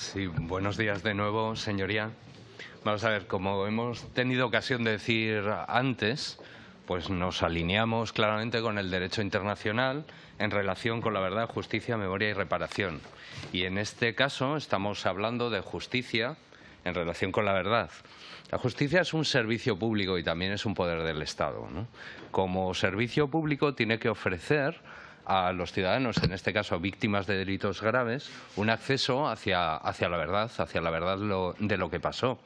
Sí, buenos días de nuevo, señoría. Vamos a ver, como hemos tenido ocasión de decir antes, pues nos alineamos claramente con el derecho internacional en relación con la verdad, justicia, memoria y reparación. Y en este caso estamos hablando de justicia en relación con la verdad. La justicia es un servicio público y también es un poder del Estado. Como servicio público tiene que ofrecer a los ciudadanos, en este caso víctimas de delitos graves, un acceso hacia, hacia la verdad, hacia la verdad de lo que pasó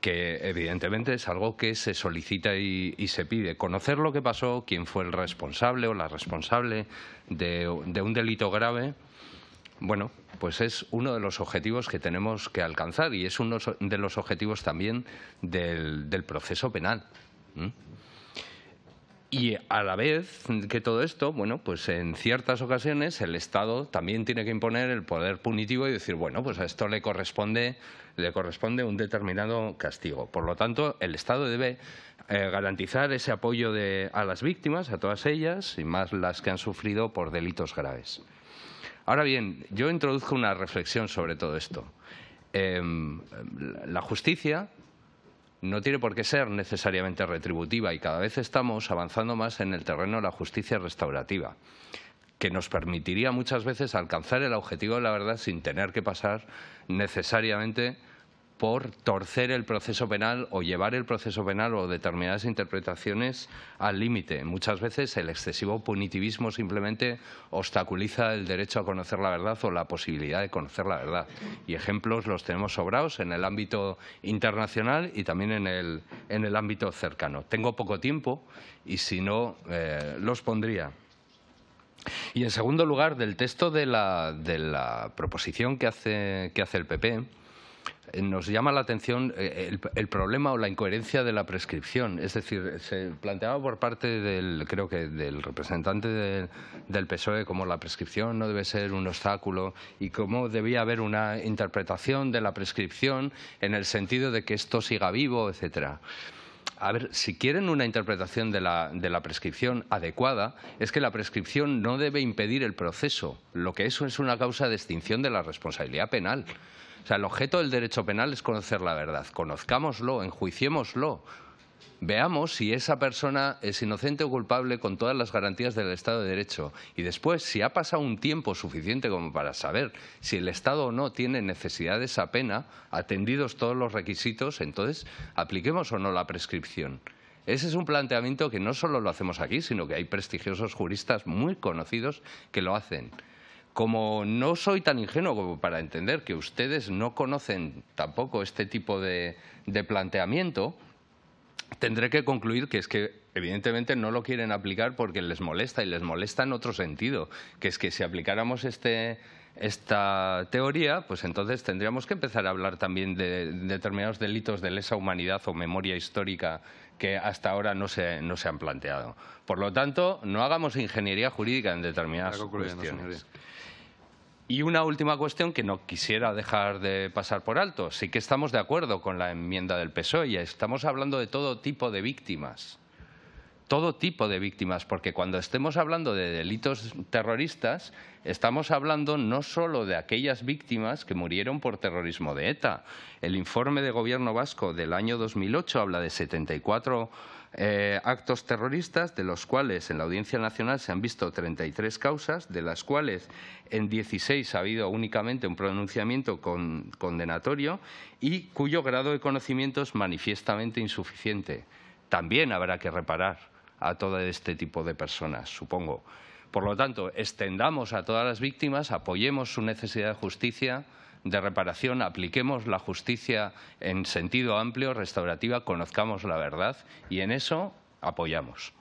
que evidentemente es algo que se solicita y, se pide. Conocer lo que pasó, quién fue el responsable o la responsable de, un delito grave, bueno, pues es uno de los objetivos que tenemos que alcanzar y es uno de los objetivos también del, proceso penal. Y a la vez que todo esto, bueno, pues en ciertas ocasiones el Estado también tiene que imponer el poder punitivo y decir, bueno, pues a esto le corresponde, le corresponde un determinado castigo. Por lo tanto, el Estado debe eh, garantizar ese apoyo a las víctimas, a todas ellas, y más las que han sufrido por delitos graves. Ahora bien, yo introduzco una reflexión sobre todo esto. Em, la justicia no tiene por qué ser necesariamente retributiva y cada vez estamos avanzando más en el terreno de la justicia restaurativa que nos permitiría muchas veces alcanzar el objetivo de la verdad sin tener que pasar necesariamente por torcer el proceso penal o llevar el proceso penal o determinadas interpretaciones al límite. Muchas veces el excesivo punitivismo simplemente obstaculiza el derecho a conocer la verdad o la posibilidad de conocer la verdad. Y ejemplos los tenemos sobrados en el ámbito internacional y también en el, en el ámbito cercano. Tengo poco tiempo y si no, eh, los pondría. Y en segundo lugar, del texto de la, de la proposición que hace, que hace el PP, eh, nos llama la atención eh, el, problema o la incoherencia de la prescripción. Es decir, se planteaba por parte del, creo que del representante del PSOE cómo la prescripción no debe ser un obstáculo y cómo debía haber una interpretación de la prescripción en el sentido de que esto siga vivo, etcétera. A ver, si quieren una interpretación de la, de la, prescripción adecuada, es que la prescripción no debe impedir el proceso, lo que eso es una causa de extinción de la responsabilidad penal. O sea, el objeto del derecho penal es conocer la verdad. Conozcámoslo, enjuiciémoslo. Veamos si esa persona es inocente o culpable con todas las garantías del Estado de Derecho. Y después, si ha pasado un tiempo suficiente como para saber si el Estado o no tiene necesidad de esa pena, atendidos todos los requisitos, entonces apliquemos o no la prescripción. Ese es un planteamiento que no solo lo hacemos aquí, sino que hay prestigiosos juristas muy conocidos que lo hacen como no soy tan ingenuo como para entender que ustedes no conocen tampoco este tipo de, de planteamiento, tendré que concluir que es que evidentemente no lo quieren aplicar porque les molesta y les molesta en otro sentido, que es que si aplicáramos este, esta teoría, pues entonces tendríamos que empezar a hablar también de determinados delitos de lesa humanidad o memoria histórica que hasta ahora no se, han planteado. Por lo tanto, no hagamos ingeniería jurídica en determinadas cuestiones. Y una última cuestión que no quisiera dejar de pasar por alto. Sí que estamos de acuerdo con la enmienda del PSOE y estamos hablando de todo tipo de víctimas todo tipo de víctimas, porque cuando estemos hablando de delitos terroristas, estamos hablando no solo de aquellas víctimas que murieron por terrorismo de ETA. El informe de Gobierno vasco del año 2008 habla de 74 eh, actos terroristas, de los cuales en la Audiencia Nacional se han visto 33 causas, de las cuales en 16 ha habido únicamente un pronunciamiento condenatorio y cuyo grado de conocimiento es manifiestamente insuficiente. También habrá que reparar a todo este tipo de personas, supongo. Por lo tanto, extendamos a todas las víctimas, apoyemos su necesidad de justicia, de reparación, apliquemos la justicia en sentido amplio, restaurativa, conozcamos la verdad y en eso apoyamos.